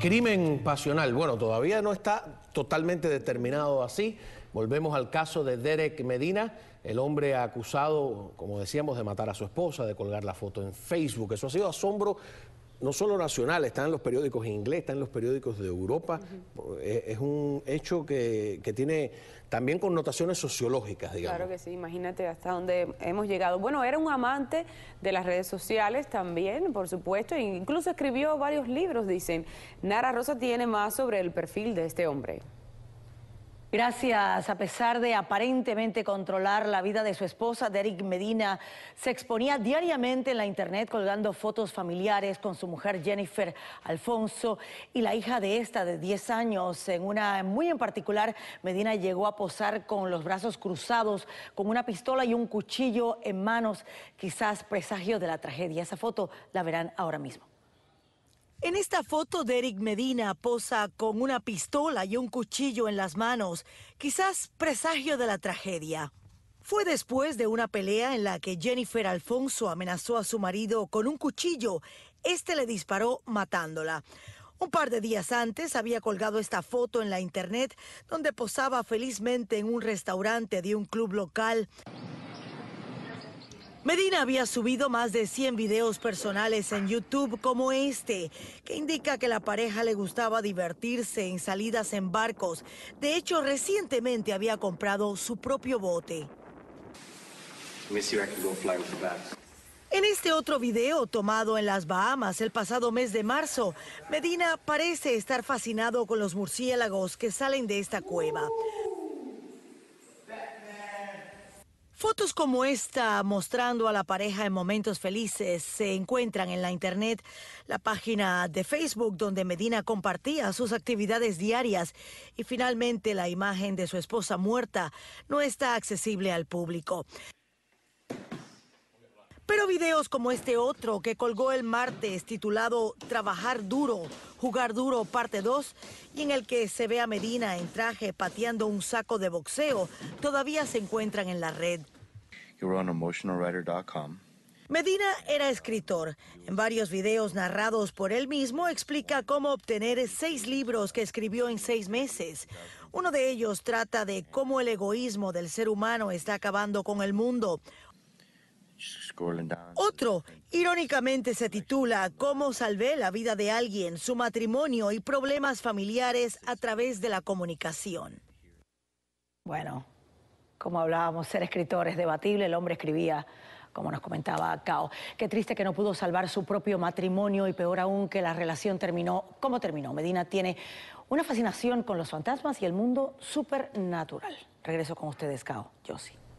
Crimen pasional. Bueno, todavía no está totalmente determinado así. Volvemos al caso de Derek Medina, el hombre acusado, como decíamos, de matar a su esposa, de colgar la foto en Facebook. Eso ha sido asombro no solo nacional, está en los periódicos en inglés, está en los periódicos de Europa. Eh, es, un hecho que, que, tiene también connotaciones sociológicas, digamos. Claro que sí, imagínate hasta dónde hemos llegado. Bueno, era un amante de las redes sociales también, por supuesto, e incluso escribió varios libros, dicen. Nara Rosa tiene más sobre el perfil de este hombre. Gracias. A pesar de aparentemente controlar la vida de su esposa, Derek Medina se exponía diariamente en la internet colgando fotos familiares con su mujer Jennifer Alfonso y la hija de esta de 10 años. En una muy en particular, Medina llegó a posar con los brazos cruzados, con una pistola y un cuchillo en manos, quizás presagio de la tragedia. Esa foto la verán ahora mismo. En esta foto, Derek Medina posa con una pistola y un cuchillo en las manos, quizás presagio de la tragedia. Fue después de una pelea en la que Jennifer Alfonso amenazó a su marido con un cuchillo. Este le disparó matándola. Un par de días antes había colgado esta foto en la internet donde posaba felizmente en un restaurante de un club local. Medina había subido más de 100 videos personales en YouTube como este, que indica que la pareja le gustaba divertirse en salidas en barcos. De hecho, recientemente había comprado su propio bote. En este otro video tomado en las Bahamas el pasado mes de marzo, Medina parece estar fascinado con los murciélagos que salen de esta cueva. Fotos como esta mostrando a la pareja en momentos felices se encuentran en la internet, la página de Facebook donde Medina compartía sus actividades diarias y finalmente la imagen de su esposa muerta no está accesible al público. Pero videos como este otro que colgó el martes titulado Trabajar duro, jugar duro parte 2 y en el que se ve a Medina en traje pateando un saco de boxeo todavía se encuentran en la red. Medina era escritor. En varios videos narrados por él mismo explica cómo obtener seis libros que escribió en seis meses. Uno de ellos trata de cómo el egoísmo del ser humano está acabando con el mundo. Otro, irónicamente, se titula Cómo salvé la vida de alguien, su matrimonio y problemas familiares a través de la comunicación. Bueno, como hablábamos, ser escritor es debatible, el hombre escribía como nos comentaba Cao. Qué triste que no pudo salvar su propio matrimonio y peor aún que la relación terminó como terminó. Medina tiene una fascinación con los fantasmas y el mundo supernatural. Regreso con ustedes, Cao. Yo sí.